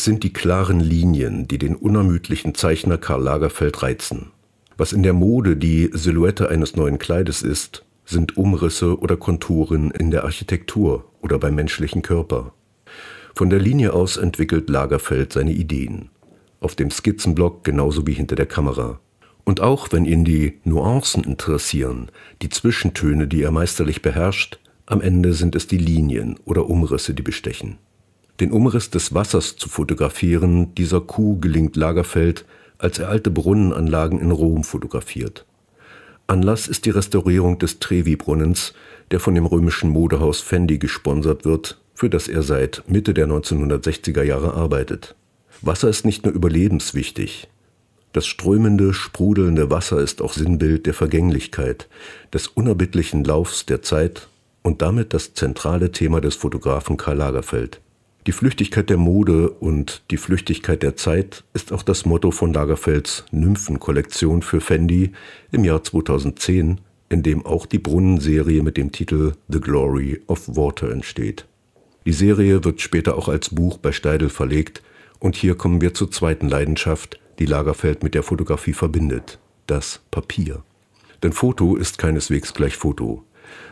Es sind die klaren Linien, die den unermüdlichen Zeichner Karl Lagerfeld reizen. Was in der Mode die Silhouette eines neuen Kleides ist, sind Umrisse oder Konturen in der Architektur oder beim menschlichen Körper. Von der Linie aus entwickelt Lagerfeld seine Ideen. Auf dem Skizzenblock genauso wie hinter der Kamera. Und auch wenn ihn die Nuancen interessieren, die Zwischentöne, die er meisterlich beherrscht, am Ende sind es die Linien oder Umrisse, die bestechen. Den Umriss des Wassers zu fotografieren dieser Kuh gelingt Lagerfeld, als er alte Brunnenanlagen in Rom fotografiert. Anlass ist die Restaurierung des Trevi-Brunnens, der von dem römischen Modehaus Fendi gesponsert wird, für das er seit Mitte der 1960er Jahre arbeitet. Wasser ist nicht nur überlebenswichtig. Das strömende, sprudelnde Wasser ist auch Sinnbild der Vergänglichkeit, des unerbittlichen Laufs der Zeit und damit das zentrale Thema des Fotografen Karl Lagerfeld. Die Flüchtigkeit der Mode und die Flüchtigkeit der Zeit ist auch das Motto von Lagerfelds Nymphenkollektion für Fendi im Jahr 2010, in dem auch die Brunnenserie mit dem Titel The Glory of Water entsteht. Die Serie wird später auch als Buch bei Steidel verlegt und hier kommen wir zur zweiten Leidenschaft, die Lagerfeld mit der Fotografie verbindet, das Papier. Denn Foto ist keineswegs gleich Foto.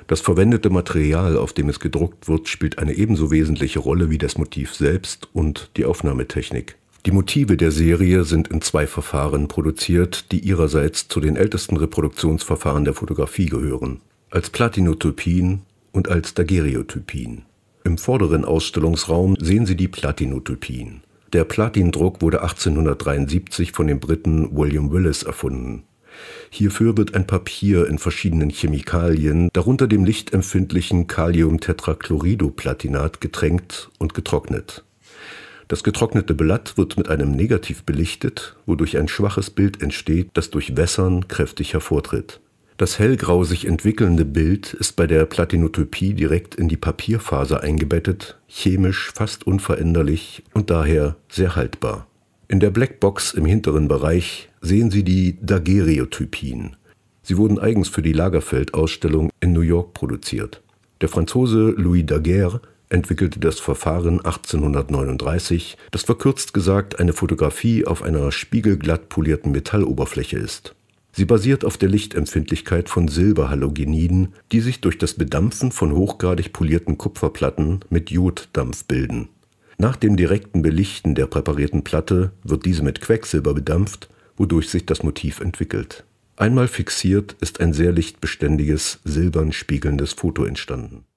Das verwendete Material, auf dem es gedruckt wird, spielt eine ebenso wesentliche Rolle wie das Motiv selbst und die Aufnahmetechnik. Die Motive der Serie sind in zwei Verfahren produziert, die ihrerseits zu den ältesten Reproduktionsverfahren der Fotografie gehören, als Platinotopien und als Daguerreotypien. Im vorderen Ausstellungsraum sehen Sie die Platinotopien. Der Platindruck wurde 1873 von dem Briten William Willis erfunden. Hierfür wird ein Papier in verschiedenen Chemikalien, darunter dem lichtempfindlichen Kaliumtetrachloridoplatinat, getränkt und getrocknet. Das getrocknete Blatt wird mit einem Negativ belichtet, wodurch ein schwaches Bild entsteht, das durch Wässern kräftig hervortritt. Das hellgrau sich entwickelnde Bild ist bei der Platinotopie direkt in die Papierfaser eingebettet, chemisch fast unveränderlich und daher sehr haltbar. In der Blackbox im hinteren Bereich sehen Sie die Daguerreotypien. Sie wurden eigens für die Lagerfeld-Ausstellung in New York produziert. Der Franzose Louis Daguerre entwickelte das Verfahren 1839, das verkürzt gesagt eine Fotografie auf einer spiegelglatt polierten Metalloberfläche ist. Sie basiert auf der Lichtempfindlichkeit von Silberhalogeniden, die sich durch das Bedampfen von hochgradig polierten Kupferplatten mit Joddampf bilden nach dem direkten Belichten der präparierten Platte wird diese mit Quecksilber bedampft, wodurch sich das Motiv entwickelt. Einmal fixiert, ist ein sehr lichtbeständiges, silbern spiegelndes Foto entstanden